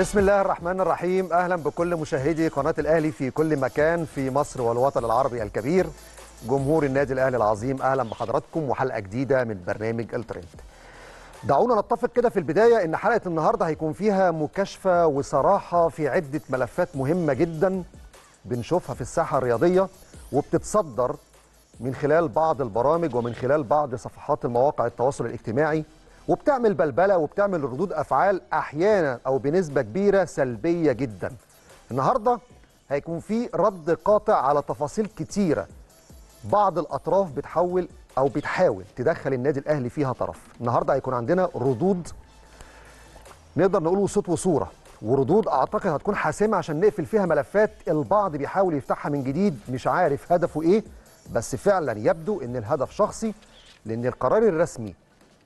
بسم الله الرحمن الرحيم اهلا بكل مشاهدي قناه الاهلي في كل مكان في مصر والوطن العربي الكبير جمهور النادي الاهلي العظيم اهلا بحضراتكم وحلقه جديده من برنامج الترند دعونا نتفق كده في البدايه ان حلقه النهارده هيكون فيها مكاشفه وصراحه في عده ملفات مهمه جدا بنشوفها في الساحه الرياضيه وبتتصدر من خلال بعض البرامج ومن خلال بعض صفحات المواقع التواصل الاجتماعي وبتعمل بلبله وبتعمل ردود افعال احيانا او بنسبه كبيره سلبيه جدا. النهارده هيكون في رد قاطع على تفاصيل كتيره بعض الاطراف بتحول او بتحاول تدخل النادي الاهلي فيها طرف. النهارده هيكون عندنا ردود نقدر نقول صوت وصوره وردود اعتقد هتكون حاسمه عشان نقفل فيها ملفات البعض بيحاول يفتحها من جديد مش عارف هدفه ايه بس فعلا يبدو ان الهدف شخصي لان القرار الرسمي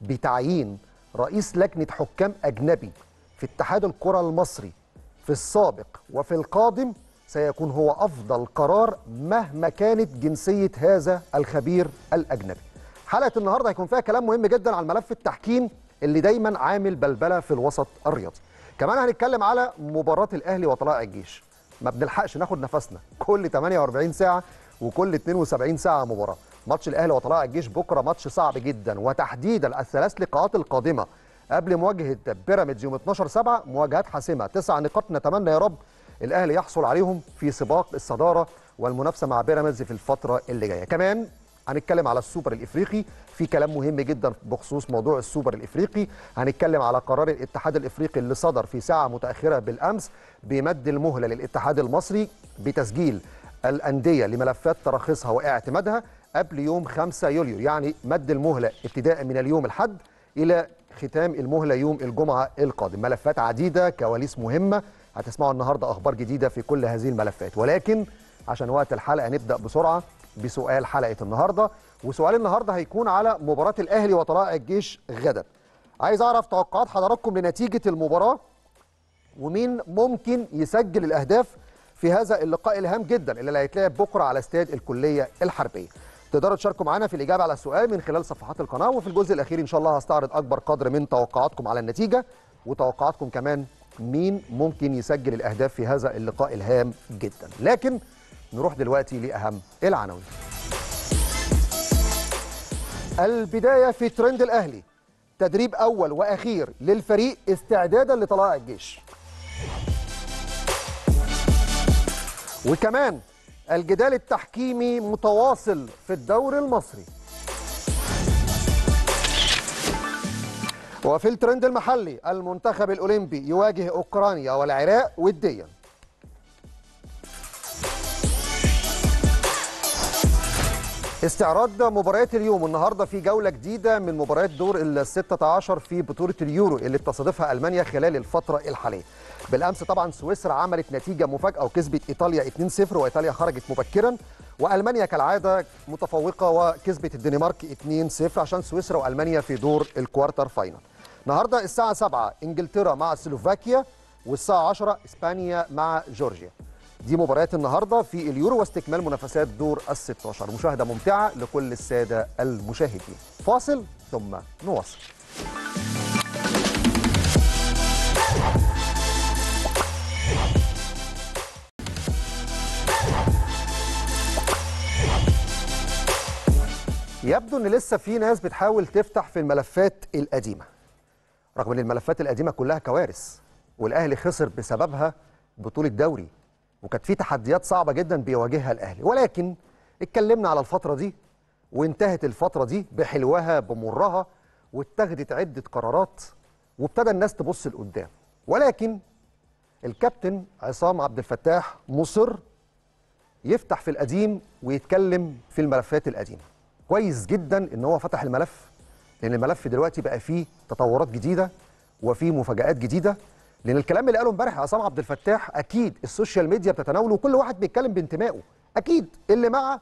بتعيين رئيس لجنة حكام أجنبي في اتحاد الكرة المصري في السابق وفي القادم سيكون هو أفضل قرار مهما كانت جنسية هذا الخبير الأجنبي حلقة النهاردة هيكون فيها كلام مهم جدا عن ملف التحكيم اللي دايما عامل بلبلة في الوسط الرياضي كمان هنتكلم على مباراة الأهلي وطلائع الجيش ما بنلحقش ناخد نفسنا كل 48 ساعة وكل 72 ساعة مباراة ماتش الاهلي وطلائع الجيش بكره ماتش صعب جدا وتحديدا الثلاث لقاءات القادمه قبل مواجهه بيراميدز يوم 12 7 مواجهات حاسمه تسع نقاط نتمنى يا رب الاهلي يحصل عليهم في سباق الصداره والمنافسه مع بيراميدز في الفتره اللي جايه كمان هنتكلم على السوبر الافريقي في كلام مهم جدا بخصوص موضوع السوبر الافريقي هنتكلم على قرار الاتحاد الافريقي اللي صدر في ساعه متاخره بالامس بمد المهله للاتحاد المصري بتسجيل الانديه لملفات تراخيصها واعتمادها قبل يوم 5 يوليو يعني مد المهلة ابتداء من اليوم الحد إلى ختام المهلة يوم الجمعة القادم ملفات عديدة كواليس مهمة هتسمعوا النهاردة أخبار جديدة في كل هذه الملفات ولكن عشان وقت الحلقة نبدأ بسرعة بسؤال حلقة النهاردة وسؤال النهاردة هيكون على مباراة الأهلي وطلائع الجيش غدا عايز أعرف توقعات حضراتكم لنتيجة المباراة ومين ممكن يسجل الأهداف في هذا اللقاء الهام جدا اللي هيتلعب بكرة على استاد الكلية الحربية تقدروا تشاركوا معانا في الاجابه على السؤال من خلال صفحات القناه وفي الجزء الاخير ان شاء الله هستعرض اكبر قدر من توقعاتكم على النتيجه وتوقعاتكم كمان مين ممكن يسجل الاهداف في هذا اللقاء الهام جدا لكن نروح دلوقتي لاهم العناوين البدايه في ترند الاهلي تدريب اول واخير للفريق استعدادا لطلائع الجيش وكمان الجدال التحكيمي متواصل في الدوري المصري وفي الترند المحلي المنتخب الأولمبي يواجه أوكرانيا والعراق وديا استعراض مباريات اليوم النهارده في جوله جديده من مباريات دور ال 16 في بطوله اليورو اللي بتستضيفها المانيا خلال الفتره الحاليه. بالامس طبعا سويسرا عملت نتيجه مفاجاه وكسبت ايطاليا 2-0 وايطاليا خرجت مبكرا والمانيا كالعاده متفوقه وكسبت الدنمارك 2-0 عشان سويسرا والمانيا في دور الكوارتر فاينل. النهارده الساعه 7 انجلترا مع سلوفاكيا والساعه 10 اسبانيا مع جورجيا. دي مباريات النهارده في اليورو واستكمال منافسات دور ال 16 مشاهده ممتعه لكل الساده المشاهدين. فاصل ثم نواصل. يبدو ان لسه في ناس بتحاول تفتح في الملفات القديمه رغم ان الملفات القديمه كلها كوارث والاهلي خسر بسببها بطوله دوري وكانت في تحديات صعبه جدا بيواجهها الاهلي ولكن اتكلمنا على الفتره دي وانتهت الفتره دي بحلوها بمرها واتخذت عده قرارات وابتدى الناس تبص لقدام ولكن الكابتن عصام عبد الفتاح مصر يفتح في القديم ويتكلم في الملفات القديمه كويس جدا ان هو فتح الملف لان الملف دلوقتي بقى فيه تطورات جديده وفيه مفاجات جديده لان الكلام اللي قاله امبارح عصام عبد الفتاح اكيد السوشيال ميديا بتتناوله وكل واحد بيتكلم بانتمائه اكيد اللي معه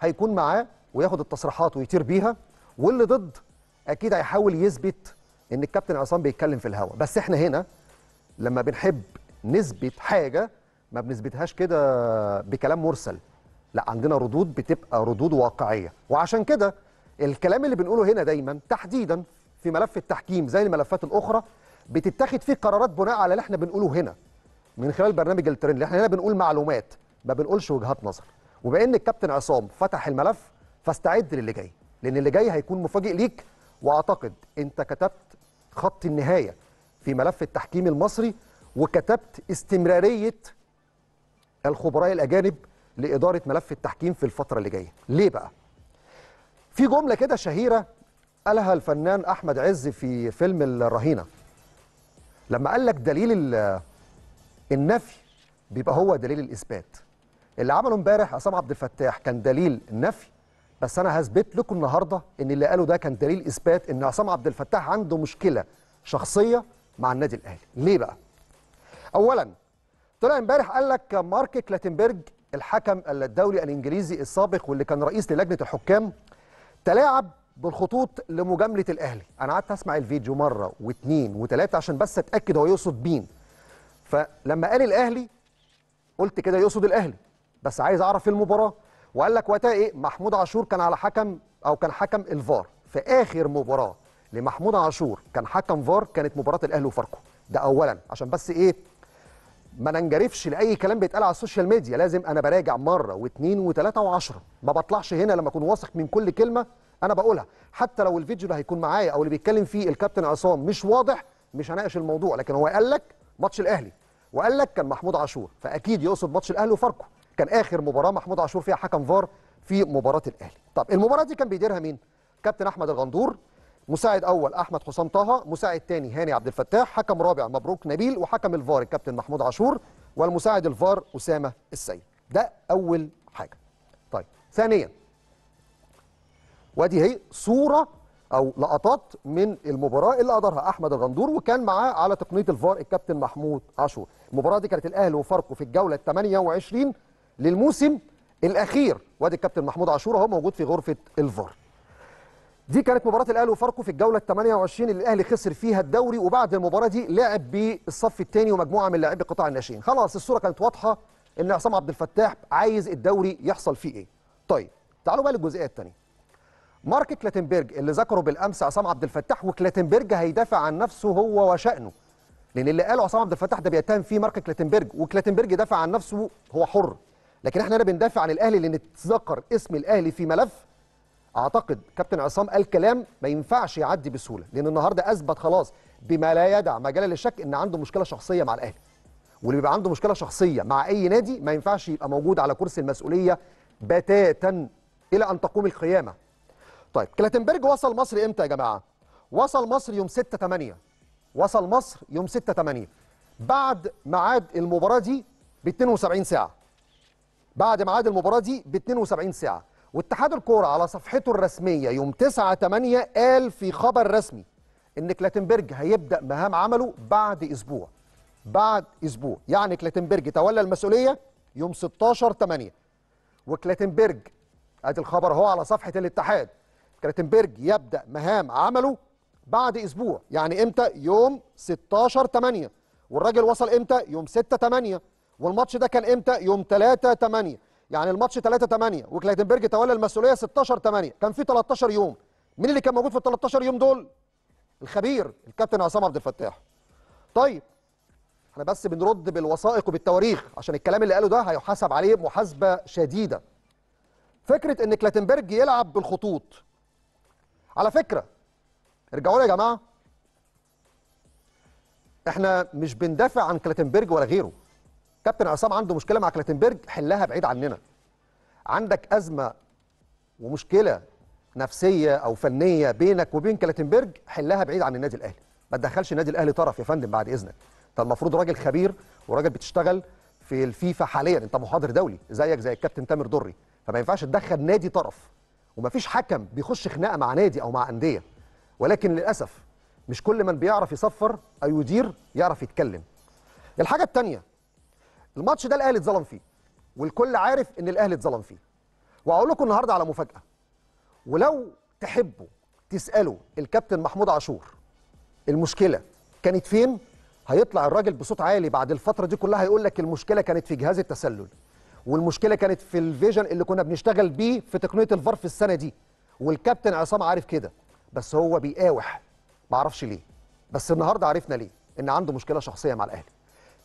هيكون معاه وياخد التصريحات ويطير بيها واللي ضد اكيد هيحاول يثبت ان الكابتن عصام بيتكلم في الهوا بس احنا هنا لما بنحب نثبت حاجه ما بنثبتهاش كده بكلام مرسل لا عندنا ردود بتبقى ردود واقعيه وعشان كده الكلام اللي بنقوله هنا دايما تحديدا في ملف التحكيم زي الملفات الاخرى بتتخذ فيه قرارات بناء على اللي احنا بنقوله هنا من خلال برنامج الترند اللي احنا هنا بنقول معلومات ما بنقولش وجهات نظر وبان الكابتن عصام فتح الملف فاستعد للي جاي لان اللي جاي هيكون مفاجئ ليك واعتقد انت كتبت خط النهايه في ملف التحكيم المصري وكتبت استمراريه الخبراء الاجانب لاداره ملف التحكيم في الفتره اللي جايه ليه بقى في جمله كده شهيره قالها الفنان احمد عز في فيلم الرهينه لما قال لك دليل النفي بيبقى هو دليل الاثبات اللي عمله امبارح عصام عبد الفتاح كان دليل نفي بس انا هثبت لكم النهارده ان اللي قاله ده كان دليل اثبات ان عصام عبد الفتاح عنده مشكله شخصيه مع النادي الاهلي ليه بقى اولا طلع امبارح قال لك مارك كلاتنبرج الحكم الدولي الانجليزي السابق واللي كان رئيس للجنه الحكام تلاعب بالخطوط لمجامله الاهلي انا قعدت اسمع الفيديو مره واثنين وثلاثه عشان بس اتاكد هو يقصد مين فلما قال الاهلي قلت كده يقصد الاهلي بس عايز اعرف إيه المباراه وقال لك وقتها ايه محمود عاشور كان على حكم او كان حكم الفار في اخر مباراه لمحمود عاشور كان حكم فار كانت مباراه الاهلي وفاركو ده اولا عشان بس ايه ما ننجرفش لاي كلام بيتقال على السوشيال ميديا لازم انا براجع مره واثنين وثلاثه وعشرة ما بطلعش هنا لما اكون واثق من كل كلمه انا بقولها حتى لو الفيديو اللي هيكون معايا او اللي بيتكلم فيه الكابتن عصام مش واضح مش هناقش الموضوع لكن هو قال لك ماتش الاهلي وقال لك كان محمود عاشور فاكيد يقصد ماتش الاهلي وفاركو كان اخر مباراه محمود عاشور فيها حكم فار في مباراه الاهلي طب المباراه دي كان بيديرها مين كابتن احمد الغندور مساعد اول احمد حسام طه مساعد ثاني هاني عبد الفتاح حكم رابع مبروك نبيل وحكم الفار الكابتن محمود عاشور والمساعد الفار اسامه السيد ده اول حاجه طيب ثانيا وادي هي صوره او لقطات من المباراه اللي ادارها احمد الغندور وكان معاه على تقنيه الفار الكابتن محمود عاشور المباراه دي كانت الاهلي وفاركو في الجوله ال 28 للموسم الاخير وادي الكابتن محمود عاشور اهو موجود في غرفه الفار دي كانت مباراة الأهلي وفاركو في الجولة ال 28 اللي الأهلي خسر فيها الدوري وبعد المباراة دي لعب بالصف الثاني ومجموعة من لاعبي قطاع الناشئين، خلاص الصورة كانت واضحة إن عصام عبد الفتاح عايز الدوري يحصل فيه إيه. طيب تعالوا بقى للجزئية الثانية. مارك كلاتنبرج اللي ذكره بالأمس عصام عبد الفتاح وكلاتنبرج هيدافع عن نفسه هو وشأنه. لأن اللي قاله عصام عبد الفتاح ده بيتهم فيه مارك كلاتنبرج وكلاتنبرج دافع عن نفسه هو حر. لكن احنا هنا بندافع عن الأهلي لأن اتذكر اسم الأهلي في ملف اعتقد كابتن عصام قال كلام ما ينفعش يعدي بسهوله لان النهارده اثبت خلاص بما لا يدع مجال للشك ان عنده مشكله شخصيه مع الاهلي واللي بيبقى عنده مشكله شخصيه مع اي نادي ما ينفعش يبقى موجود على كرسي المسؤوليه بتاتا الى ان تقوم القيامه طيب كلاتنبرج وصل مصر امتى يا جماعه وصل مصر يوم 6 8 وصل مصر يوم 6 8 بعد ميعاد المباراه دي ب 72 ساعه بعد ميعاد المباراه دي ب 72 ساعه واتحاد الكوره على صفحته الرسميه يوم 9 8 قال في خبر رسمي ان كلاتنبرج هيبدا مهام عمله بعد اسبوع بعد اسبوع يعني كلاتنبرج تولى المسؤوليه يوم 16 8 وكلاتنبرج ادي الخبر اهو على صفحه الاتحاد كلاتنبرج يبدا مهام عمله بعد اسبوع يعني امتى يوم 16 8 والراجل وصل امتى يوم 6 8 والماتش ده كان امتى يوم 3 8 يعني الماتش 3 8 وكلايتنبرج تولى المسؤوليه 16 8 كان في 13 يوم مين اللي كان موجود في ال 13 يوم دول الخبير الكابتن عصام عبد الفتاح طيب احنا بس بنرد بالوثائق وبالتواريخ عشان الكلام اللي قاله ده هيحاسب عليه محاسبه شديده فكره ان كلاتنبرج يلعب بالخطوط على فكره ارجعوا لي يا جماعه احنا مش بندافع عن كلاتنبرج ولا غيره كابتن عصام عنده مشكله مع كلاتنبرج حلها بعيد عننا عندك ازمه ومشكله نفسيه او فنيه بينك وبين كلاتنبرج حلها بعيد عن النادي الاهلي ما تدخلش النادي الاهلي طرف يا فندم بعد اذنك انت المفروض راجل خبير وراجل بتشتغل في الفيفا حاليا انت محاضر دولي زيك زي الكابتن تامر دري فما ينفعش تدخل نادي طرف ومفيش حكم بيخش خناقه مع نادي او مع انديه ولكن للاسف مش كل من بيعرف يصفر او يدير يعرف يتكلم الحاجه الثانيه الماتش ده الاهلي اتظلم فيه والكل عارف ان الاهلي اتظلم فيه واقول لكم النهارده على مفاجاه ولو تحبوا تسالوا الكابتن محمود عاشور المشكله كانت فين هيطلع الراجل بصوت عالي بعد الفتره دي كلها هيقول لك المشكله كانت في جهاز التسلل والمشكله كانت في الفيجن اللي كنا بنشتغل بيه في تقنيه الفار في السنه دي والكابتن عصام عارف كده بس هو بيقاوح معرفش ليه بس النهارده عرفنا ليه ان عنده مشكله شخصيه مع الاهلي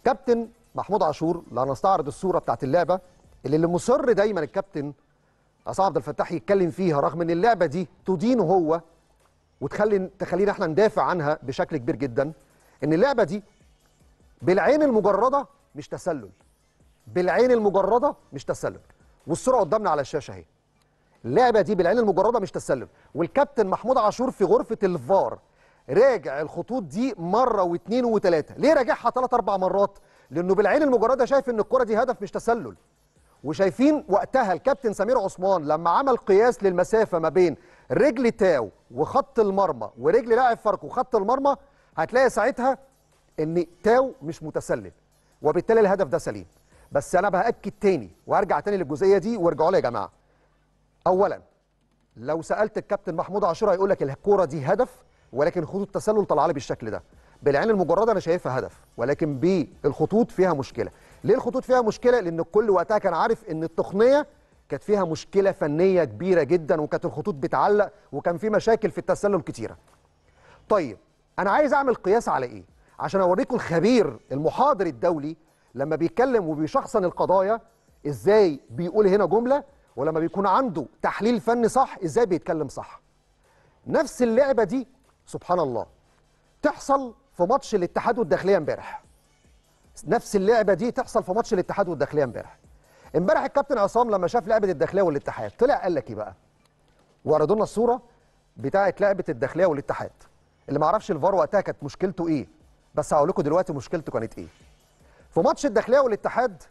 كابتن محمود عاشور لنستعرض الصوره بتاعت اللعبه اللي, اللي مصر دايما الكابتن عصام عبد الفتاح يتكلم فيها رغم ان اللعبه دي تدينه هو وتخلي تخلينا احنا ندافع عنها بشكل كبير جدا ان اللعبه دي بالعين المجرده مش تسلل بالعين المجرده مش تسلل والصوره قدامنا على الشاشه اهي اللعبه دي بالعين المجرده مش تسلل والكابتن محمود عاشور في غرفه الفار راجع الخطوط دي مره واثنين وثلاثه ليه راجعها ثلاث اربع مرات لانه بالعين المجرده شايف ان الكره دي هدف مش تسلل وشايفين وقتها الكابتن سمير عثمان لما عمل قياس للمسافه ما بين رجل تاو وخط المرمى ورجل لاعب فاركو وخط المرمى هتلاقي ساعتها ان تاو مش متسلل وبالتالي الهدف ده سليم بس انا بأكد تاني وهرجع تاني للجزئيه دي وارجعوا لي يا جماعه اولا لو سالت الكابتن محمود عاشور هيقول لك الكوره دي هدف ولكن خطوط التسلل طالعه لي بالشكل ده بالعين المجرده انا شايفها هدف ولكن بالخطوط فيها مشكله ليه الخطوط فيها مشكله لان الكل وقتها كان عارف ان التقنيه كانت فيها مشكله فنيه كبيره جدا وكانت الخطوط بتعلق وكان في مشاكل في التسلل كتيره طيب انا عايز اعمل قياس على ايه عشان اوريكم الخبير المحاضر الدولي لما بيتكلم وبيشخصن القضايا ازاي بيقول هنا جمله ولما بيكون عنده تحليل فني صح ازاي بيتكلم صح نفس اللعبه دي سبحان الله تحصل في ماتش الاتحاد والداخليه امبارح نفس اللعبه دي تحصل في ماتش الاتحاد والداخليه امبارح امبارح الكابتن عصام لما شاف لعبه الداخليه والاتحاد طلع قال لك ايه بقى وردونا لنا الصوره بتاعه لعبه الداخليه والاتحاد اللي ما اعرفش الفار وقتها كانت مشكلته ايه بس هقول لكم دلوقتي مشكلته كانت ايه في ماتش الداخليه والاتحاد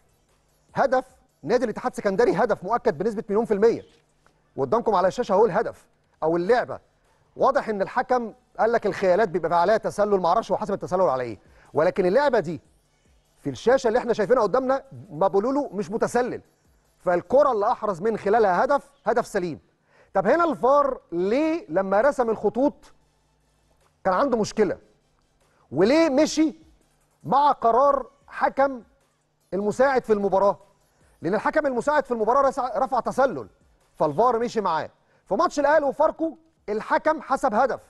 هدف نادي الاتحاد السكندري هدف مؤكد بنسبه مليون في الميه وقدامكم على الشاشه اهو الهدف او اللعبه واضح ان الحكم قال لك الخيالات بيبقى عليها تسلل معرفش هو حسب التسلل على ايه ولكن اللعبه دي في الشاشه اللي احنا شايفينها قدامنا مابولولو مش متسلل فالكره اللي احرز من خلالها هدف هدف سليم طب هنا الفار ليه لما رسم الخطوط كان عنده مشكله وليه مشي مع قرار حكم المساعد في المباراه لان الحكم المساعد في المباراه رفع تسلل فالفار مشي معاه في ماتش الاهلي وفاركو الحكم حسب هدف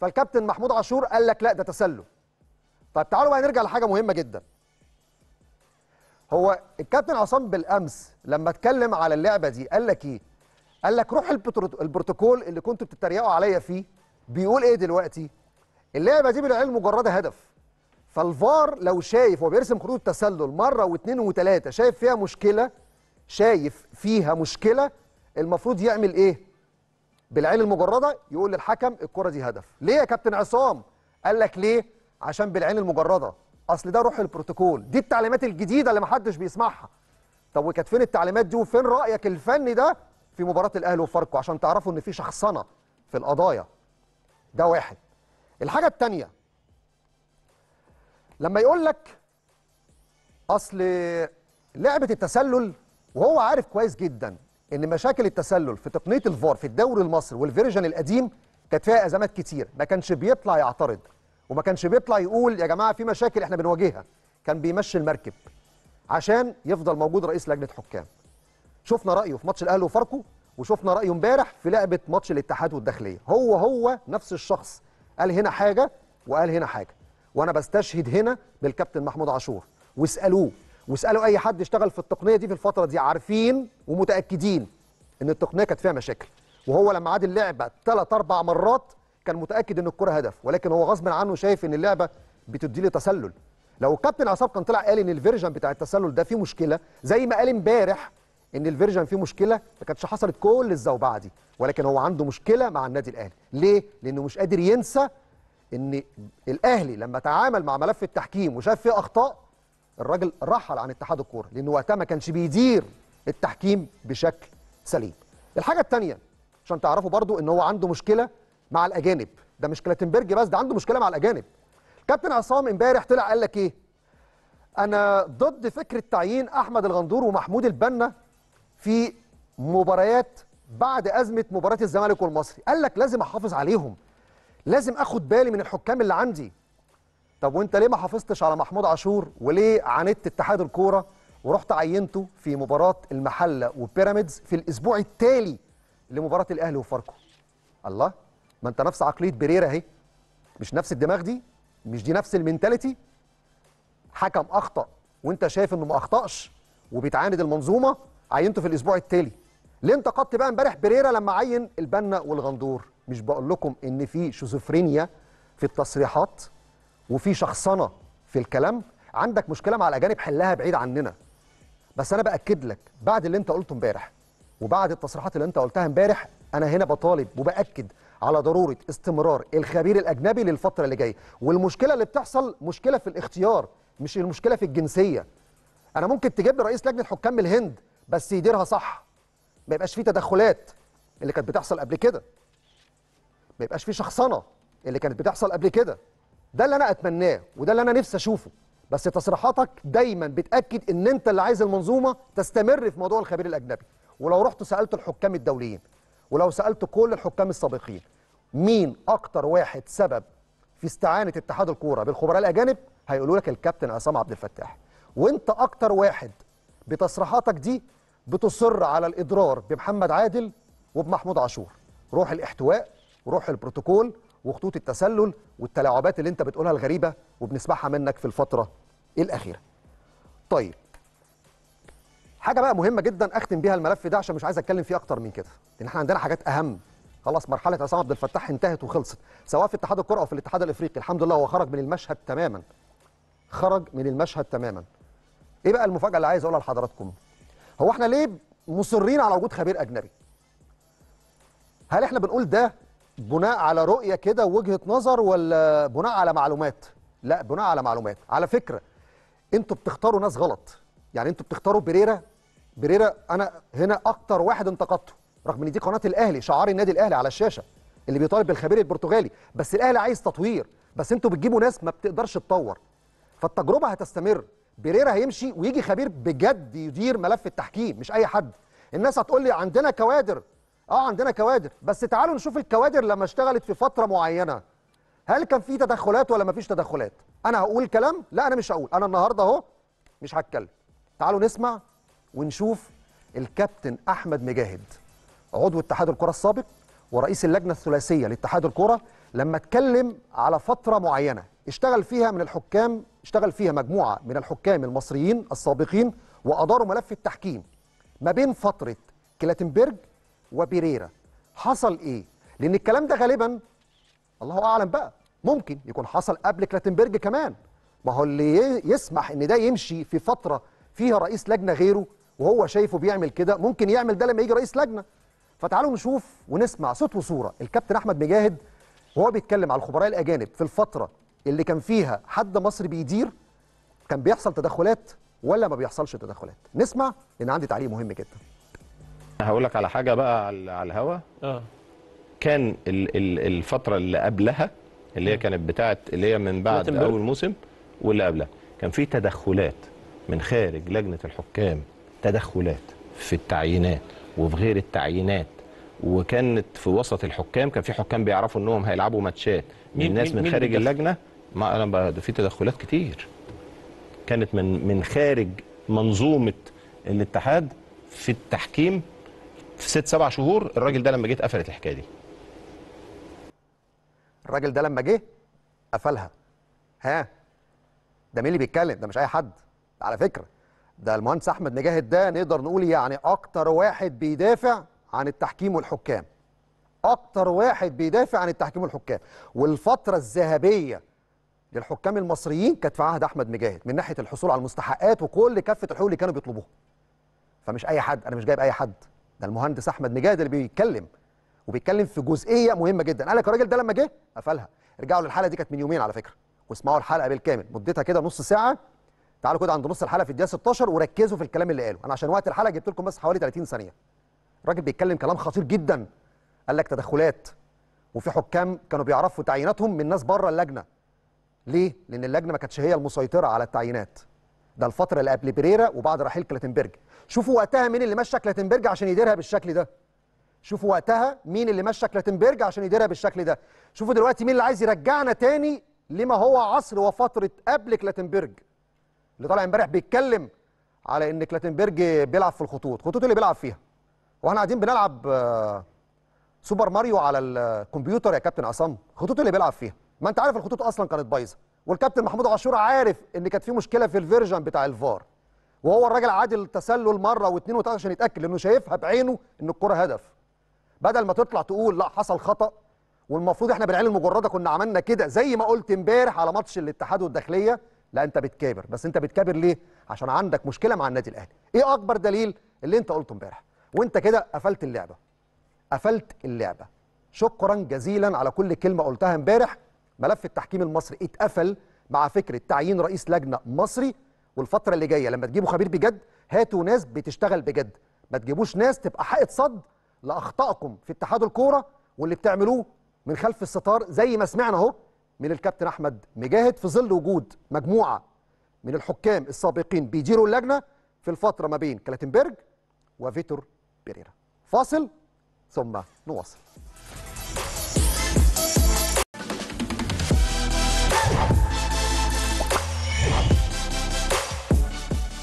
فالكابتن محمود عاشور قال لك لا ده تسلل طب تعالوا بقى نرجع لحاجه مهمه جدا هو الكابتن عصام بالامس لما اتكلم على اللعبه دي قال لك ايه قال لك روح البروتوكول اللي كنتوا بتتريقوا عليا فيه بيقول ايه دلوقتي اللعبه دي بالعلم مجرده هدف فالفار لو شايف هو بيرسم خطوط التسلل مره واثنين وثلاثه شايف فيها مشكله شايف فيها مشكله المفروض يعمل ايه بالعين المجرده يقول للحكم الكره دي هدف ليه يا كابتن عصام قال لك ليه عشان بالعين المجرده اصل ده روح البروتوكول دي التعليمات الجديده اللي محدش بيسمعها طب وكانت فين التعليمات دي وفين رايك الفني ده في مباراه الاهلي وفاركو عشان تعرفوا ان في شخصنه في القضايا ده واحد الحاجه الثانيه لما يقول لك اصل لعبه التسلل وهو عارف كويس جدا ان مشاكل التسلل في تقنيه الفار في الدوري المصري والفيرجن القديم كانت فيها ازمات كتير ما كانش بيطلع يعترض وما كانش بيطلع يقول يا جماعه في مشاكل احنا بنواجهها كان بيمشي المركب عشان يفضل موجود رئيس لجنه حكام شفنا رايه في ماتش الاهلي وفاركو وشفنا رايه امبارح في لعبه ماتش الاتحاد والداخليه هو هو نفس الشخص قال هنا حاجه وقال هنا حاجه وانا بستشهد هنا بالكابتن محمود عاشور واسالوه واسالوا اي حد اشتغل في التقنيه دي في الفتره دي عارفين ومتاكدين ان التقنيه كانت فيها مشاكل وهو لما عاد اللعبه ثلاث اربع مرات كان متاكد ان الكره هدف ولكن هو غصب عنه شايف ان اللعبه بتدي لي تسلل لو كابتن عصام كان طلع قال ان الفيرجن بتاع التسلل ده فيه مشكله زي ما قال امبارح ان الفيرجن فيه مشكله ما كانتش حصلت كل الزوبعه دي ولكن هو عنده مشكله مع النادي الاهلي ليه لانه مش قادر ينسى ان الاهلي لما تعامل مع ملف التحكيم وشاف فيه اخطاء الراجل رحل عن اتحاد الكوره لانه وقتها ما كانش بيدير التحكيم بشكل سليم الحاجه الثانيه عشان تعرفوا برضو ان هو عنده مشكله مع الاجانب ده مش كلاتنبرج بس ده عنده مشكله مع الاجانب كابتن عصام امبارح طلع قال لك ايه انا ضد فكره تعيين احمد الغندور ومحمود البنا في مباريات بعد ازمه مباراه الزمالك والمصري قال لك لازم احافظ عليهم لازم اخد بالي من الحكام اللي عندي طب وانت ليه ما حافظتش على محمود عاشور وليه عاندت اتحاد الكوره ورحت عينته في مباراه المحله وبيراميدز في الاسبوع التالي لمباراه الاهلي وفاركو الله ما انت نفس عقليه بريرا اهي مش نفس الدماغ دي مش دي نفس المينتاليتي حكم اخطا وانت شايف انه ما اخطاش وبيتعاند المنظومه عينته في الاسبوع التالي ليه انتقدت بقى امبارح بريرا لما عين البنا والغندور مش بقول لكم ان في شيزوفرينيا في التصريحات وفي شخصنه في الكلام عندك مشكله مع الاجانب حلها بعيد عننا بس انا باكد لك بعد اللي انت قلته امبارح وبعد التصريحات اللي انت قلتها امبارح انا هنا بطالب وباكد على ضروره استمرار الخبير الاجنبي للفتره اللي جايه والمشكله اللي بتحصل مشكله في الاختيار مش المشكله في الجنسيه انا ممكن تجيب لي رئيس لجنه حكام الهند بس يديرها صح ما يبقاش فيه تدخلات اللي كانت بتحصل قبل كده ما يبقاش فيه شخصنه اللي كانت بتحصل قبل كده ده اللي انا اتمناه وده اللي انا نفسي اشوفه بس تصريحاتك دايما بتاكد ان انت اللي عايز المنظومه تستمر في موضوع الخبير الاجنبي ولو رحت سالت الحكام الدوليين ولو سالت كل الحكام السابقين مين اكتر واحد سبب في استعانه اتحاد الكوره بالخبراء الاجانب هيقولوا لك الكابتن عصام عبد الفتاح وانت اكتر واحد بتصريحاتك دي بتصر على الاضرار بمحمد عادل وبمحمود عاشور روح الاحتواء روح البروتوكول وخطوط التسلل والتلاعبات اللي انت بتقولها الغريبه وبنسمعها منك في الفتره الاخيره. طيب حاجه بقى مهمه جدا اختم بيها الملف ده عشان مش عايز اتكلم فيه اكتر من كده لان احنا عندنا حاجات اهم خلاص مرحله عصام عبد الفتاح انتهت وخلصت سواء في اتحاد الكره او في الاتحاد الافريقي الحمد لله هو خرج من المشهد تماما خرج من المشهد تماما ايه بقى المفاجاه اللي عايز اقولها لحضراتكم هو احنا ليه مصرين على وجود خبير اجنبي هل احنا بنقول ده بناء على رؤيه كده ووجهه نظر ولا بناء على معلومات لا بناء على معلومات على فكره انتوا بتختاروا ناس غلط يعني انتوا بتختاروا بريرا بريرا انا هنا اكتر واحد انتقدته رغم ان دي قناه الاهلي شعار النادي الاهلي على الشاشه اللي بيطالب بالخبير البرتغالي بس الاهلي عايز تطوير بس انتوا بتجيبوا ناس ما بتقدرش تطور فالتجربه هتستمر بريرا هيمشي ويجي خبير بجد يدير ملف التحكيم مش اي حد الناس هتقول لي عندنا كوادر اه عندنا كوادر بس تعالوا نشوف الكوادر لما اشتغلت في فتره معينه هل كان في تدخلات ولا ما فيش تدخلات انا هقول كلام لا انا مش هقول انا النهارده اهو مش هتكلم تعالوا نسمع ونشوف الكابتن احمد مجاهد عضو اتحاد الكره السابق ورئيس اللجنه الثلاثيه لاتحاد الكره لما اتكلم على فتره معينه اشتغل فيها من الحكام اشتغل فيها مجموعه من الحكام المصريين السابقين واداروا ملف التحكيم ما بين فتره كلاتنبرج وبيريرا حصل ايه لان الكلام ده غالبا الله اعلم بقى ممكن يكون حصل قبل كلاتنبرج كمان ما هو اللي يسمح ان ده يمشي في فتره فيها رئيس لجنه غيره وهو شايفه بيعمل كده ممكن يعمل ده لما يجي رئيس لجنه فتعالوا نشوف ونسمع صوت وصوره الكابتن احمد مجاهد وهو بيتكلم على الخبراء الاجانب في الفتره اللي كان فيها حد مصري بيدير كان بيحصل تدخلات ولا ما بيحصلش تدخلات نسمع لان عندي تعليق مهم جدا هقول لك على حاجه بقى على الهوا اه كان الفتره اللي قبلها اللي هي كانت بتاعه اللي هي من بعد ماتنبرج. اول موسم واللي قبلها كان في تدخلات من خارج لجنه الحكام تدخلات في التعيينات وفي غير التعيينات وكانت في وسط الحكام كان في حكام بيعرفوا انهم هيلعبوا ماتشات من ناس من خارج اللجنه ما انا في تدخلات كتير كانت من من خارج منظومه الاتحاد في التحكيم في ست سبع شهور الراجل ده لما جيت قفلت الحكايه دي الراجل ده لما جه قفلها ها ده مين اللي بيتكلم ده مش اي حد على فكره ده المهندس احمد نجاهد ده نقدر نقول يعني اكتر واحد بيدافع عن التحكيم والحكام اكتر واحد بيدافع عن التحكيم والحكام والفتره الذهبيه للحكام المصريين كانت في عهد احمد مجاهد من ناحيه الحصول على المستحقات وكل كافه الحقوق اللي كانوا بيطلبوها فمش اي حد انا مش جايب اي حد ده المهندس احمد مجاهد اللي بيتكلم وبيتكلم في جزئيه مهمه جدا قال لك الراجل ده لما جه قفلها ارجعوا للحلقه دي كانت من يومين على فكره واسمعوا الحلقه بالكامل مدتها كده نص ساعه تعالوا كده عند نص الحلقه في الدقيقه 16 وركزوا في الكلام اللي قاله انا عشان وقت الحلقه جبت لكم بس حوالي 30 ثانيه الراجل بيتكلم كلام خطير جدا قال لك تدخلات وفي حكام كانوا بيعرفوا تعييناتهم من ناس بره اللجنه ليه لان اللجنه ما كانتش هي المسيطره على التعيينات ده الفتره اللي قبل بريرا وبعد رحيل كلاتنبرج شوفوا وقتها مين اللي مشى كلاتنبرج عشان يديرها بالشكل ده شوفوا وقتها مين اللي مشى كلاتنبرج عشان يديرها بالشكل ده شوفوا دلوقتي مين اللي عايز يرجعنا تاني لما هو عصر وفتره قبل كلاتنبرج اللي طالع امبارح بيتكلم على ان كلاتنبرج بيلعب في الخطوط خطوط اللي بيلعب فيها واحنا قاعدين بنلعب آه، سوبر ماريو على الكمبيوتر يا كابتن عصام خطوط اللي بيلعب فيها ما انت عارف الخطوط اصلا كانت بايظه والكابتن محمود عاشور عارف ان كانت في مشكله في الفيرجن بتاع الفار وهو الراجل عادل تسلل مره واثنين وثلاثه عشان يتاكد لانه شايفها بعينه ان الكره هدف بدل ما تطلع تقول لا حصل خطا والمفروض احنا بالعين المجرده كنا عملنا كده زي ما قلت امبارح على ماتش الاتحاد والداخليه لا انت بتكابر بس انت بتكابر ليه عشان عندك مشكله مع النادي الاهلي ايه اكبر دليل اللي انت قلته امبارح وانت كده قفلت اللعبه قفلت اللعبه شكرا جزيلا على كل كلمه قلتها امبارح ملف التحكيم المصري اتقفل مع فكره تعيين رئيس لجنه مصري والفتره اللي جايه لما تجيبوا خبير بجد هاتوا ناس بتشتغل بجد ما تجيبوش ناس تبقى حائط صد لاخطائكم في اتحاد الكوره واللي بتعملوه من خلف الستار زي ما سمعنا اهو من الكابتن احمد مجاهد في ظل وجود مجموعه من الحكام السابقين بيديروا اللجنه في الفتره ما بين كلاتنبرج وفيتور بيريرا فاصل ثم نواصل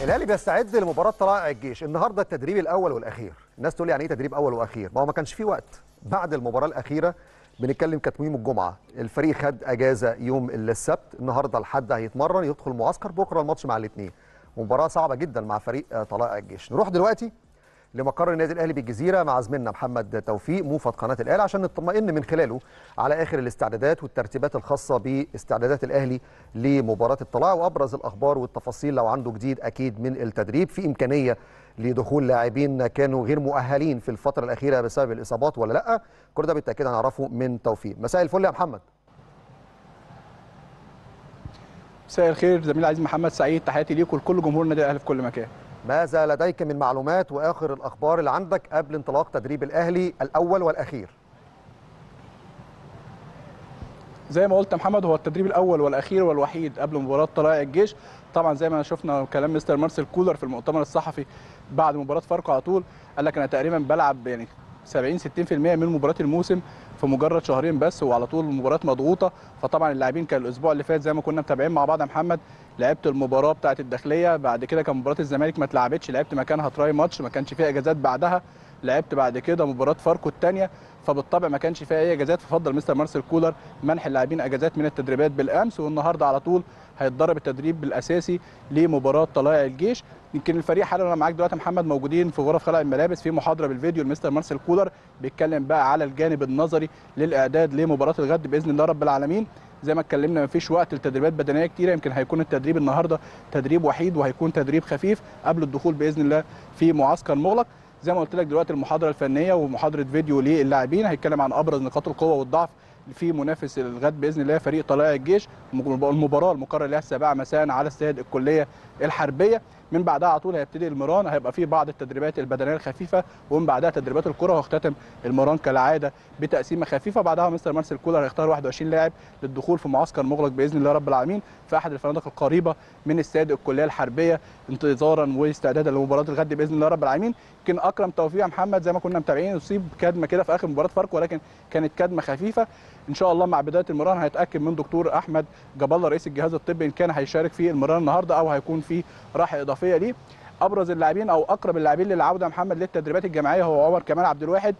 الاهلي بيستعد لمباراه طلائع الجيش النهارده التدريب الاول والاخير الناس تقول لي يعني ايه تدريب اول واخير ما هو ما كانش فيه وقت بعد المباراه الاخيره بنتكلم كتميم الجمعه الفريق خد اجازه يوم السبت النهارده الحد هيتمرن يدخل معسكر بكره الماتش مع الاثنين مباراه صعبه جدا مع فريق طلائع الجيش نروح دلوقتي لمقر النادي الاهلي بالجزيره مع زميلنا محمد توفيق موفد قناه الاهلي عشان نطمئن من خلاله على اخر الاستعدادات والترتيبات الخاصه باستعدادات الاهلي لمباراه الطلاع وابرز الاخبار والتفاصيل لو عنده جديد اكيد من التدريب في امكانيه لدخول لاعبين كانوا غير مؤهلين في الفتره الاخيره بسبب الاصابات ولا لا كل ده بالتاكيد هنعرفه من توفيق مساء الفل يا محمد مساء الخير زميل عزيز محمد سعيد تحياتي ليك ولكل جمهور النادي الاهلي في كل مكان ماذا لديك من معلومات واخر الاخبار اللي عندك قبل انطلاق تدريب الاهلي الاول والاخير زي ما قلت محمد هو التدريب الاول والاخير والوحيد قبل مباراه طلائع الجيش طبعا زي ما شفنا كلام مستر مارسيل كولر في المؤتمر الصحفي بعد مباراه فاركو على طول قال لك انا تقريبا بلعب يعني 70 60% من مباراه الموسم في مجرد شهرين بس وعلى طول المباراه مضغوطه فطبعا اللاعبين كان الاسبوع اللي فات زي ما كنا متابعين مع بعض يا محمد لعبت المباراه بتاعه الداخليه بعد كده كان مباراه الزمالك ما اتلعبتش لعبت مكانها تراي ماتش ما كانش فيها اجازات بعدها لعبت بعد كده مباراه فاركو الثانيه فبالطبع ما كانش فيها اي اجازات ففضل مستر مارسيل كولر منح اللاعبين اجازات من التدريبات بالامس والنهارده على طول هيتدرب التدريب الاساسي لمباراه طلائع الجيش يمكن الفريق حالا انا معاك دلوقتي محمد موجودين في غرف خلع الملابس في محاضره بالفيديو لمستر مارسيل كولر بيتكلم بقى على الجانب النظري للاعداد لمباراه الغد باذن الله رب العالمين زي ما اتكلمنا ما فيش وقت لتدريبات بدنيه كتيره يمكن هيكون التدريب النهارده تدريب وحيد وهيكون تدريب خفيف قبل الدخول باذن الله في معسكر مغلق زي ما قلت لك دلوقتي المحاضره الفنيه ومحاضره فيديو للاعبين هيتكلم عن ابرز نقاط القوه والضعف في منافس الغد باذن الله فريق طلائع الجيش المباراه المقرر لها السابعه مساء على استاد الكليه الحربيه من بعدها على طول هيبتدي المران هيبقى فيه بعض التدريبات البدنيه الخفيفه ومن بعدها تدريبات الكره واختتم المران كالعاده بتقسيمه خفيفه بعدها مستر مارسيل كولر هيختار 21 لاعب للدخول في معسكر مغلق باذن الله رب العالمين في احد الفنادق القريبه من استاد الكليه الحربيه انتظارا واستعدادا لمباراه الغد باذن الله رب العالمين يمكن اكرم توفيق محمد زي ما كنا متابعين اصيب كدمه كده في اخر مباراه فاركو ولكن كانت كدمه خفيفه ان شاء الله مع بدايه المران هيتاكد من دكتور احمد جاب الله رئيس الجهاز الطبي ان كان هيشارك في المران النهارده او هيكون في راحه اضافيه ليه ابرز اللاعبين او اقرب اللاعبين للعوده محمد للتدريبات الجماعيه هو عمر كمال عبد الواحد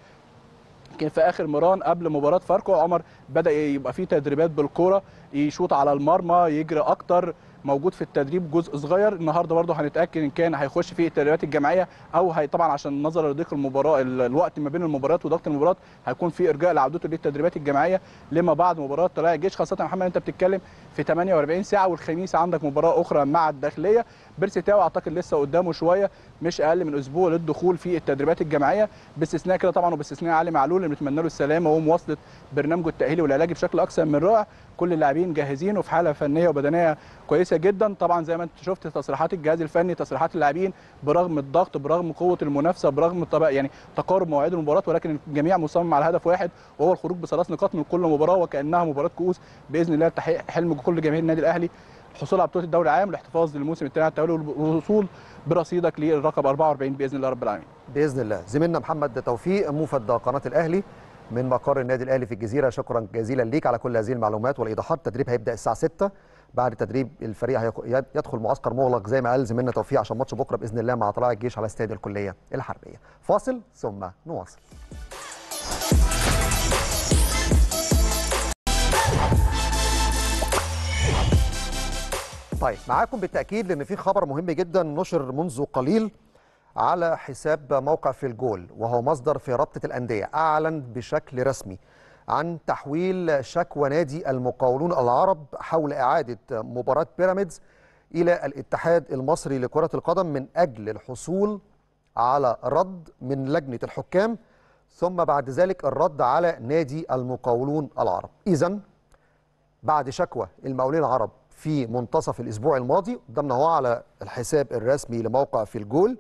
كان في اخر مران قبل مباراه فاركو عمر بدا يبقى فيه تدريبات بالكوره يشوط على المرمى يجري اكتر موجود في التدريب جزء صغير النهارده برضه هنتاكد ان كان هيخش في التدريبات الجماعيه او هي طبعا عشان نظرا لضيق المباراه الوقت ما بين المباريات وضغط المباراه هيكون في ارجاء لعودته للتدريبات الجماعيه لما بعد مباراه طلائع الجيش خاصه محمد انت بتتكلم في 48 ساعه والخميس عندك مباراه اخرى مع الداخليه بيرسي تاو اعتقد لسه قدامه شويه مش اقل من اسبوع للدخول في التدريبات الجماعيه باستثناء كده طبعا وباستثناء علي معلول اللي بنتمنى له السلامه ومواصله برنامجه التاهيلي والعلاجي بشكل اكثر من رائع كل اللاعبين جاهزين وفي حاله فنيه وبدنيه كويسه جدا طبعا زي ما انت شفت تصريحات الجهاز الفني تصريحات اللاعبين برغم الضغط برغم قوه المنافسه برغم يعني تقارب مواعيد المباراه ولكن الجميع مصمم على هدف واحد وهو الخروج بثلاث نقاط من كل مباراه وكانها مباراه كؤوس باذن الله تحقيق حلم كل جماهير النادي الاهلي الحصول على بطوله الدوري العام والاحتفاظ للموسم الثاني على التوالي والوصول برصيدك للرقم 44 باذن الله رب العالمين. باذن الله زميلنا محمد توفيق موفد قناه الاهلي من مقر النادي الاهلي في الجزيره شكرا جزيلا ليك على كل هذه المعلومات والايضاحات التدريب هيبدا الساعه 6 بعد تدريب الفريق يدخل معسكر مغلق زي ما قال زميلنا توفيق عشان ماتش بكره باذن الله مع طلائع الجيش على استاد الكليه الحربيه. فاصل ثم نواصل. طيب معاكم بالتاكيد لان في خبر مهم جدا نشر منذ قليل على حساب موقع في الجول وهو مصدر في رابطه الانديه اعلن بشكل رسمي عن تحويل شكوى نادي المقاولون العرب حول اعاده مباراه بيراميدز الى الاتحاد المصري لكره القدم من اجل الحصول على رد من لجنه الحكام ثم بعد ذلك الرد على نادي المقاولون العرب اذا بعد شكوى المقاولين العرب في منتصف الأسبوع الماضي قدامنا هو على الحساب الرسمي لموقع في الجول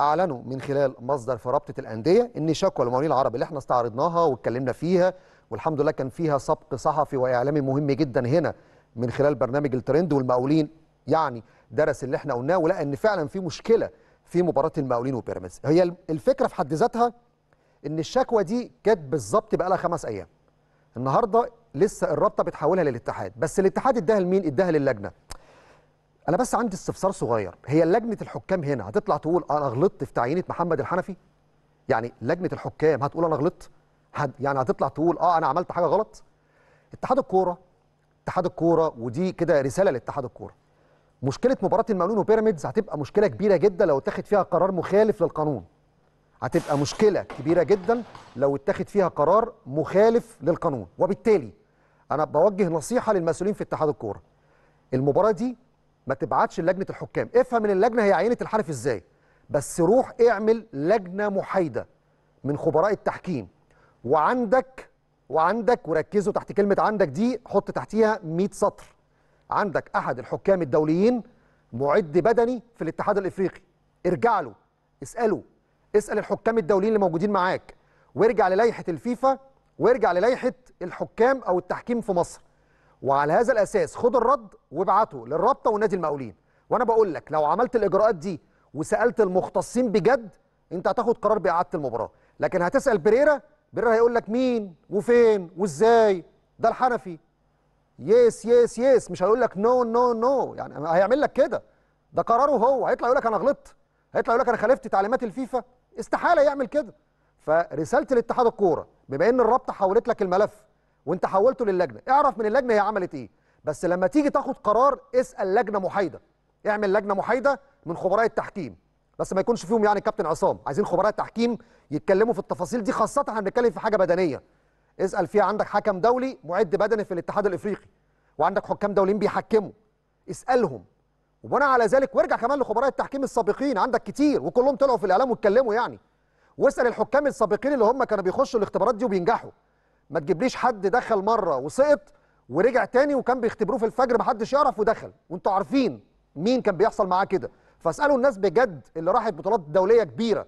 أعلنوا من خلال مصدر في رابطة الأندية إن شكوى المواطنين العرب اللي احنا استعرضناها واتكلمنا فيها والحمد لله كان فيها سبق صحفي وإعلامي مهم جدا هنا من خلال برنامج الترند والمقاولين يعني درس اللي احنا قلناه ولقى ان فعلا في مشكله في مباراه المقاولين وبيراميدز هي الفكره في حد ذاتها ان الشكوى دي كانت بالظبط بقى لها خمس ايام النهارده لسه الرابطه بتحولها للاتحاد بس الاتحاد اداها لمين اداها للجنه انا بس عندي استفسار صغير هي لجنه الحكام هنا هتطلع تقول انا غلطت في تعيينه محمد الحنفي يعني لجنه الحكام هتقول انا غلطت هد يعني هتطلع تقول اه انا عملت حاجه غلط اتحاد الكوره اتحاد الكوره ودي كده رساله لاتحاد الكوره مشكله مباراه المقاولون وبيراميدز هتبقى مشكله كبيره جدا لو اتاخد فيها قرار مخالف للقانون هتبقى مشكله كبيره جدا لو اتاخد فيها قرار مخالف للقانون وبالتالي انا بوجه نصيحه للمسؤولين في اتحاد الكوره المباراه دي ما تبعتش لجنه الحكام افهم من اللجنه هي عينه الحرف ازاي بس روح اعمل لجنه محايده من خبراء التحكيم وعندك وعندك وركزوا تحت كلمه عندك دي حط تحتيها 100 سطر عندك احد الحكام الدوليين معد بدني في الاتحاد الافريقي ارجع له اساله اسال الحكام الدوليين اللي موجودين معاك وارجع للائحه الفيفا وارجع للائحه الحكام او التحكيم في مصر وعلى هذا الاساس خد الرد وابعته للرابطه ونادي المقاولين وانا بقول لك لو عملت الاجراءات دي وسالت المختصين بجد انت هتاخد قرار باعاده المباراه لكن هتسال بريرا بريرا هيقول لك مين وفين وازاي ده الحنفي يس يس يس مش هيقول لك نو نو نو يعني هيعمل لك كده ده قراره هو هيطلع يقول لك انا غلطت هيطلع يقول لك انا خالفت تعليمات الفيفا استحاله يعمل كده فرساله الاتحاد الكوره بما ان الرابطه حولت لك الملف وانت حولته للجنه اعرف من اللجنه هي عملت ايه بس لما تيجي تاخد قرار اسال لجنه محايده اعمل لجنه محايده من خبراء التحكيم بس ما يكونش فيهم يعني كابتن عصام عايزين خبراء التحكيم يتكلموا في التفاصيل دي خاصه احنا بنتكلم في حاجه بدنيه اسال فيها عندك حكم دولي معد بدني في الاتحاد الافريقي وعندك حكام دوليين بيحكموا اسالهم وبناء على ذلك وارجع كمان لخبراء التحكيم السابقين عندك كتير وكلهم طلعوا في الاعلام واتكلموا يعني واسال الحكام السابقين اللي هم كانوا بيخشوا الاختبارات دي وبينجحوا ما تجيبليش حد دخل مره وسقط ورجع تاني وكان بيختبروه في الفجر محدش يعرف ودخل وانتوا عارفين مين كان بيحصل معاه كده فاسالوا الناس بجد اللي راحت بطولات دوليه كبيره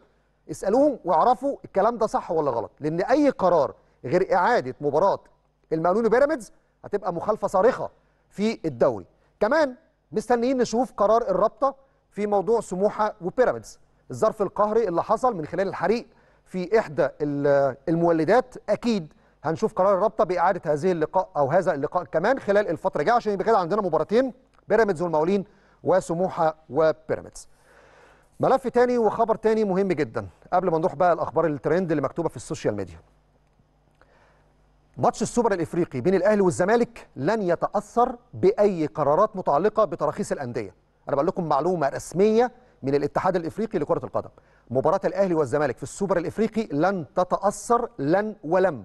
اسالوهم واعرفوا الكلام ده صح ولا غلط لان اي قرار غير اعاده مباراه المقاولون وبيراميدز هتبقى مخالفه صارخه في الدوري كمان مستنيين نشوف قرار الرابطه في موضوع سموحه وبيراميدز الظرف القهري اللي حصل من خلال الحريق في إحدى المولدات أكيد هنشوف قرار الرابطة بإعادة هذه اللقاء أو هذا اللقاء كمان خلال الفترة الجاية عشان يبقى كده عندنا مباراتين بيراميدز والمقاولين وسموحة وبيراميدز ملف تاني وخبر تاني مهم جدا قبل ما نروح بقى الأخبار الترند اللي مكتوبة في السوشيال ميديا ماتش السوبر الافريقي بين الاهلي والزمالك لن يتاثر باي قرارات متعلقه بتراخيص الانديه انا بقول لكم معلومه رسميه من الاتحاد الافريقي لكره القدم مباراه الاهلي والزمالك في السوبر الافريقي لن تتاثر لن ولم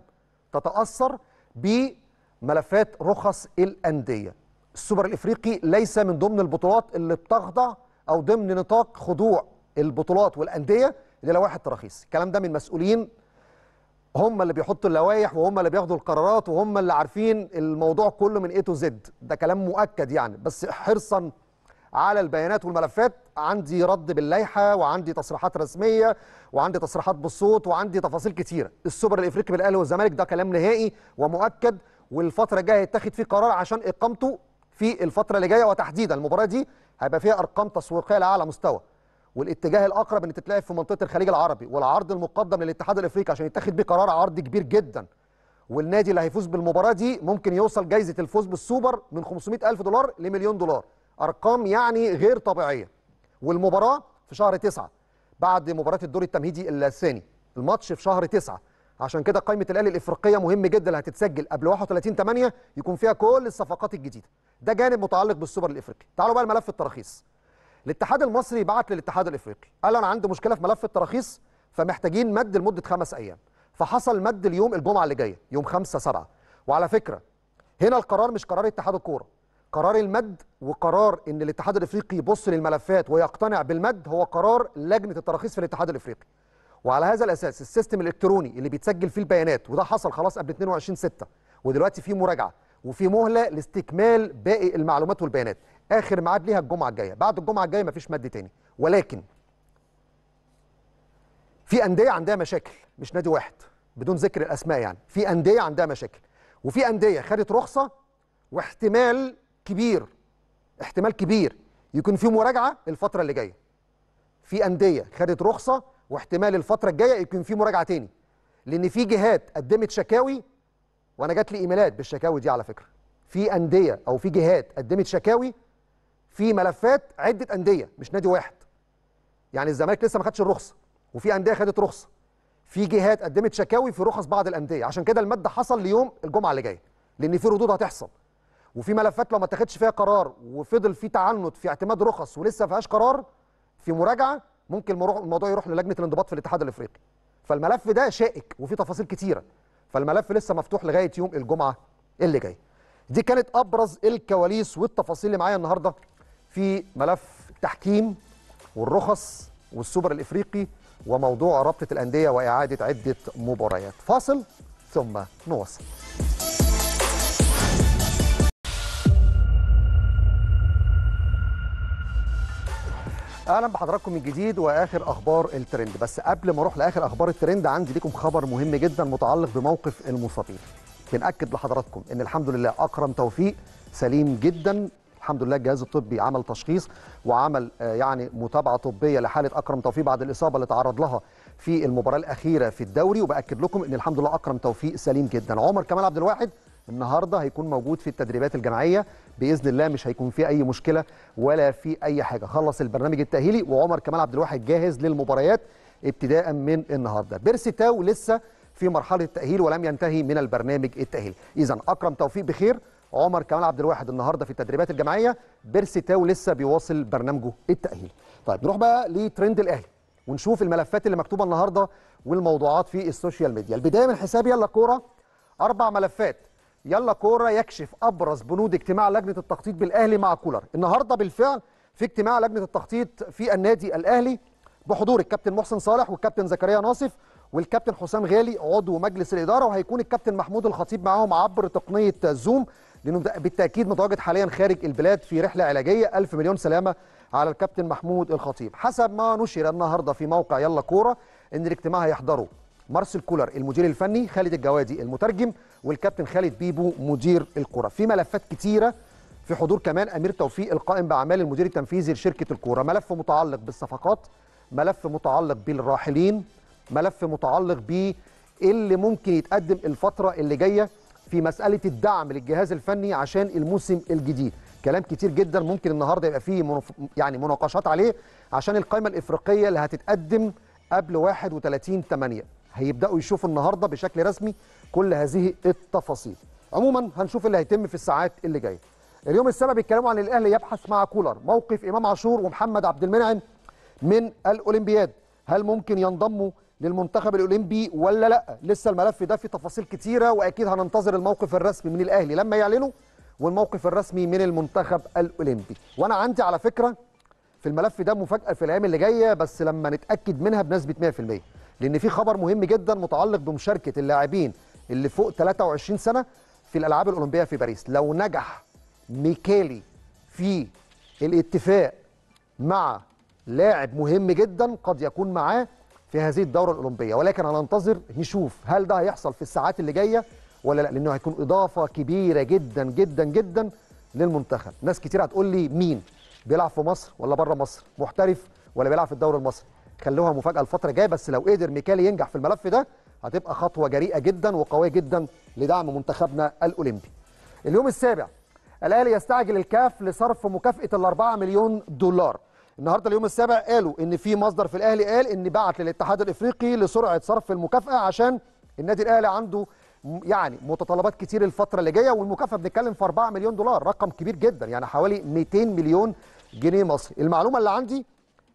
تتاثر بملفات رخص الانديه السوبر الافريقي ليس من ضمن البطولات اللي بتخضع او ضمن نطاق خضوع البطولات والانديه للوائح التراخيص الكلام ده من مسؤولين هم اللي بيحطوا اللوائح وهم اللي بياخدوا القرارات وهم اللي عارفين الموضوع كله من اي تو زد ده كلام مؤكد يعني بس حرصا على البيانات والملفات عندي رد باللائحه وعندي تصريحات رسميه وعندي تصريحات بالصوت وعندي تفاصيل كتيره السوبر الافريقي بالاهلي والزمالك ده كلام نهائي ومؤكد والفتره الجايه هيتاخد فيه قرار عشان اقامته في الفتره اللي جايه وتحديدا المباراه دي هيبقى فيها ارقام تسويقيه لاعلى مستوى والاتجاه الاقرب ان تتلعب في منطقه الخليج العربي والعرض المقدم للاتحاد الافريقي عشان يتاخد بيه قرار عرض كبير جدا والنادي اللي هيفوز بالمباراه دي ممكن يوصل جايزه الفوز بالسوبر من 500 الف دولار لمليون دولار ارقام يعني غير طبيعيه والمباراه في شهر 9 بعد مباراه الدور التمهيدي الثاني الماتش في شهر 9 عشان كده قائمه الاهلي الافريقيه مهم جدا اللي هتتسجل قبل 31 8 يكون فيها كل الصفقات الجديده ده جانب متعلق بالسوبر الافريقي تعالوا بقى لملف التراخيص الاتحاد المصري بعت للاتحاد الافريقي قال انا عندي مشكله في ملف التراخيص فمحتاجين مد لمده خمس ايام فحصل مد اليوم الجمعه اللي جايه يوم 5 7 وعلى فكره هنا القرار مش قرار اتحاد الكوره قرار المد وقرار ان الاتحاد الافريقي يبص للملفات ويقتنع بالمد هو قرار لجنه التراخيص في الاتحاد الافريقي وعلى هذا الاساس السيستم الالكتروني اللي بيتسجل فيه البيانات وده حصل خلاص قبل 22 6 ودلوقتي في مراجعه وفي مهله لاستكمال باقي المعلومات والبيانات اخر ميعاد ليها الجمعه الجايه بعد الجمعه الجايه مفيش مد تاني ولكن في انديه عندها مشاكل مش نادي واحد بدون ذكر الاسماء يعني في انديه عندها مشاكل وفي انديه خدت رخصه واحتمال كبير احتمال كبير يكون في مراجعه الفتره اللي جايه في انديه خدت رخصه واحتمال الفتره الجايه يكون في مراجعه تاني لان في جهات قدمت شكاوي وانا جات لي ايميلات بالشكاوي دي على فكره في انديه او في جهات قدمت شكاوي في ملفات عده انديه مش نادي واحد يعني الزمالك لسه ما خدش الرخصه وفي انديه خدت رخصه في جهات قدمت شكاوي في رخص بعض الانديه عشان كده المد حصل ليوم الجمعه اللي جايه لان في ردود هتحصل وفي ملفات لو ما اتخذش فيها قرار وفضل في تعنت في اعتماد رخص ولسه ما فيهاش قرار في مراجعه ممكن الموضوع يروح للجنه الانضباط في الاتحاد الافريقي فالملف ده شائك وفيه تفاصيل كتيره فالملف لسه مفتوح لغايه يوم الجمعه اللي جاي دي كانت ابرز الكواليس والتفاصيل اللي معايا النهارده في ملف التحكيم والرخص والسوبر الافريقي وموضوع رابطه الانديه واعاده عده مباريات فاصل ثم نواصل اهلا بحضراتكم من جديد واخر اخبار الترند بس قبل ما اروح لاخر اخبار الترند عندي ليكم خبر مهم جدا متعلق بموقف المصابين بنأكد لحضراتكم ان الحمد لله اكرم توفيق سليم جدا الحمد لله الجهاز الطبي عمل تشخيص وعمل آه، يعني متابعه طبيه لحاله اكرم توفيق بعد الاصابه اللي تعرض لها في المباراه الاخيره في الدوري وباكد لكم ان الحمد لله اكرم توفيق سليم جدا عمر كمال عبد الواحد النهارده هيكون موجود في التدريبات الجماعيه باذن الله مش هيكون في اي مشكله ولا في اي حاجه خلص البرنامج التاهيلي وعمر كمال عبد الواحد جاهز للمباريات ابتداء من النهارده بيرسي تاو لسه في مرحله التاهيل ولم ينتهي من البرنامج التاهيلي اذا اكرم توفيق بخير عمر كمال عبد الواحد النهارده في التدريبات الجماعيه بيرسي تاو لسه بيواصل برنامجه التاهيلي طيب نروح بقى لترند الاهلي ونشوف الملفات اللي مكتوبه النهارده والموضوعات في السوشيال ميديا البدايه من حساب يلا كوره اربع ملفات يلا كوره يكشف ابرز بنود اجتماع لجنه التخطيط بالاهلي مع كولر النهارده بالفعل في اجتماع لجنه التخطيط في النادي الاهلي بحضور الكابتن محسن صالح والكابتن زكريا ناصف والكابتن حسام غالي عضو مجلس الاداره وهيكون الكابتن محمود الخطيب معاهم عبر تقنيه زوم لانه بالتاكيد متواجد حاليا خارج البلاد في رحله علاجيه ألف مليون سلامه على الكابتن محمود الخطيب حسب ما نشر النهارده في موقع يلا كوره ان الاجتماع هيحضره مارسيل كولر المدير الفني خالد الجوادي المترجم والكابتن خالد بيبو مدير الكرة في ملفات كتيرة في حضور كمان امير توفيق القائم باعمال المدير التنفيذي لشركه الكوره ملف متعلق بالصفقات ملف متعلق بالراحلين ملف متعلق ب اللي ممكن يتقدم الفتره اللي جايه في مساله الدعم للجهاز الفني عشان الموسم الجديد كلام كتير جدا ممكن النهارده يبقى فيه منف... يعني مناقشات عليه عشان القائمه الافريقيه اللي هتتقدم قبل 31 8 هيبداوا يشوفوا النهارده بشكل رسمي كل هذه التفاصيل عموما هنشوف اللي هيتم في الساعات اللي جايه اليوم السابع بيتكلموا عن الاهلي يبحث مع كولر موقف امام عاشور ومحمد عبد المنعم من الاولمبياد هل ممكن ينضموا للمنتخب الاولمبي ولا لا لسه الملف ده فيه تفاصيل كتيره واكيد هننتظر الموقف الرسمي من الاهلي لما يعلنوا والموقف الرسمي من المنتخب الاولمبي وانا عندي على فكره في الملف ده مفاجاه في الايام اللي جايه بس لما نتاكد منها بنسبه 100% لان في خبر مهم جدا متعلق بمشاركه اللاعبين اللي فوق 23 سنه في الالعاب الاولمبيه في باريس لو نجح ميكالي في الاتفاق مع لاعب مهم جدا قد يكون معاه في هذه الدوره الاولمبيه ولكن هننتظر نشوف هل ده هيحصل في الساعات اللي جايه ولا لا لانه هيكون اضافه كبيره جدا جدا جدا للمنتخب ناس كتير هتقول لي مين بيلعب في مصر ولا بره مصر محترف ولا بيلعب في الدوري المصري خلوها مفاجاه الفتره الجايه بس لو قدر ميكالي ينجح في الملف ده هتبقى خطوه جريئه جدا وقويه جدا لدعم منتخبنا الاولمبي. اليوم السابع الاهلي يستعجل الكاف لصرف مكافاه ال 4 مليون دولار. النهارده اليوم السابع قالوا ان في مصدر في الاهلي قال ان بعت للاتحاد الافريقي لسرعه صرف المكافاه عشان النادي الاهلي عنده يعني متطلبات كتير الفتره اللي جايه والمكافاه بنتكلم في 4 مليون دولار رقم كبير جدا يعني حوالي 200 مليون جنيه مصري. المعلومه اللي عندي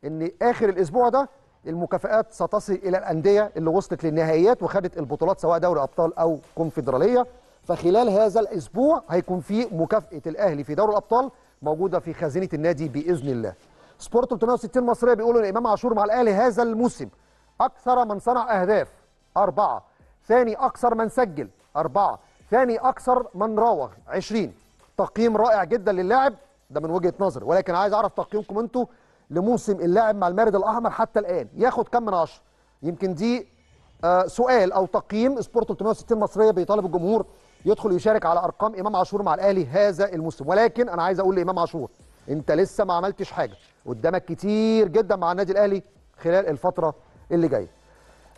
ان اخر الاسبوع ده المكافآت ستصل الى الانديه اللي وصلت للنهائيات وخدت البطولات سواء دوري ابطال او كونفدراليه فخلال هذا الاسبوع هيكون في مكافاه الاهلي في دوري الابطال موجوده في خزينه النادي باذن الله. سبورت 360 مصريه بيقولوا ان امام عاشور مع الاهلي هذا الموسم اكثر من صنع اهداف اربعه، ثاني اكثر من سجل اربعه، ثاني اكثر من راوغ 20 تقييم رائع جدا للاعب ده من وجهه نظر ولكن عايز اعرف تقييمكم انتوا لموسم اللاعب مع المارد الاحمر حتى الان ياخد كام من 10 يمكن دي آه، سؤال او تقييم سبورت 360 مصريه بيطالب الجمهور يدخل يشارك على ارقام امام عاشور مع الاهلي هذا الموسم ولكن انا عايز اقول لامام عاشور انت لسه ما عملتش حاجه قدامك كتير جدا مع النادي الاهلي خلال الفتره اللي جايه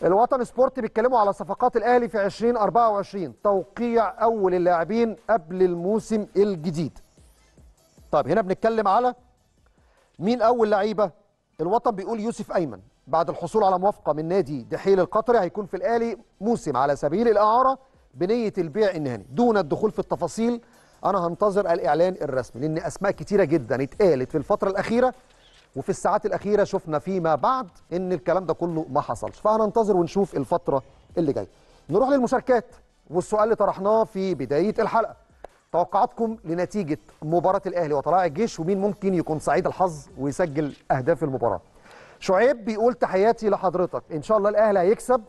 الوطن سبورت بيتكلموا على صفقات الاهلي في 2024 توقيع اول اللاعبين قبل الموسم الجديد طيب هنا بنتكلم على مين اول لعيبه الوطن بيقول يوسف ايمن بعد الحصول على موافقه من نادي دحيل القطري هيكون في الاهلي موسم على سبيل الاعاره بنيه البيع النهائي دون الدخول في التفاصيل انا هنتظر الاعلان الرسمي لان اسماء كتيره جدا اتقالت في الفتره الاخيره وفي الساعات الاخيره شفنا فيما بعد ان الكلام ده كله ما حصلش فهننتظر ونشوف الفتره اللي جايه نروح للمشاركات والسؤال اللي طرحناه في بدايه الحلقه توقعاتكم لنتيجه مباراه الاهلي وطلائع الجيش ومين ممكن يكون سعيد الحظ ويسجل اهداف المباراه شعيب بيقول تحياتي لحضرتك ان شاء الله الاهلي هيكسب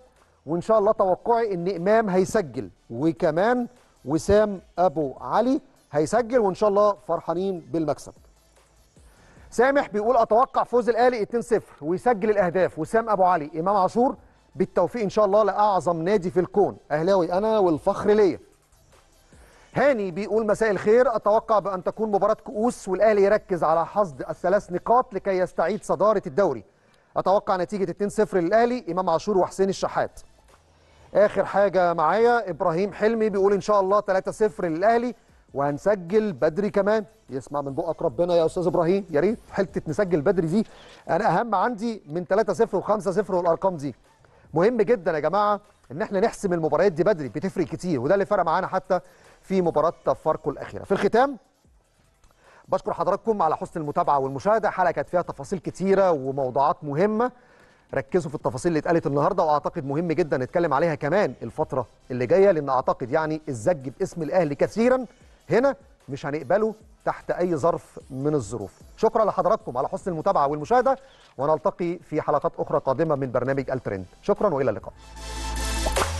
وان شاء الله توقعي ان امام هيسجل وكمان وسام ابو علي هيسجل وان شاء الله فرحانين بالمكسب سامح بيقول اتوقع فوز الاهلي 2-0 ويسجل الاهداف وسام ابو علي امام عاشور بالتوفيق ان شاء الله لاعظم نادي في الكون اهلاوي انا والفخر ليا هاني بيقول مساء الخير اتوقع بان تكون مباراه كؤوس والاهلي يركز على حصد الثلاث نقاط لكي يستعيد صداره الدوري اتوقع نتيجه 2-0 للاهلي امام عاشور وحسين الشحات اخر حاجه معايا ابراهيم حلمي بيقول ان شاء الله 3-0 للاهلي وهنسجل بدري كمان يسمع من بقك ربنا يا استاذ ابراهيم يا ريت حته نسجل بدري دي انا اهم عندي من 3-0 و5-0 والارقام دي مهم جدا يا جماعه ان احنا نحسم المباريات دي بدري بتفرق كتير وده اللي فرق معانا حتى في مباراه فاركو الاخيره في الختام بشكر حضراتكم على حسن المتابعه والمشاهده حلقه كانت فيها تفاصيل كتيره وموضوعات مهمه ركزوا في التفاصيل اللي اتقالت النهارده واعتقد مهم جدا نتكلم عليها كمان الفتره اللي جايه لان اعتقد يعني الزج باسم الاهلي كثيرا هنا مش هنقبله تحت اي ظرف من الظروف شكرا لحضراتكم على حسن المتابعه والمشاهده ونلتقي في حلقات اخرى قادمه من برنامج الترند شكرا والى اللقاء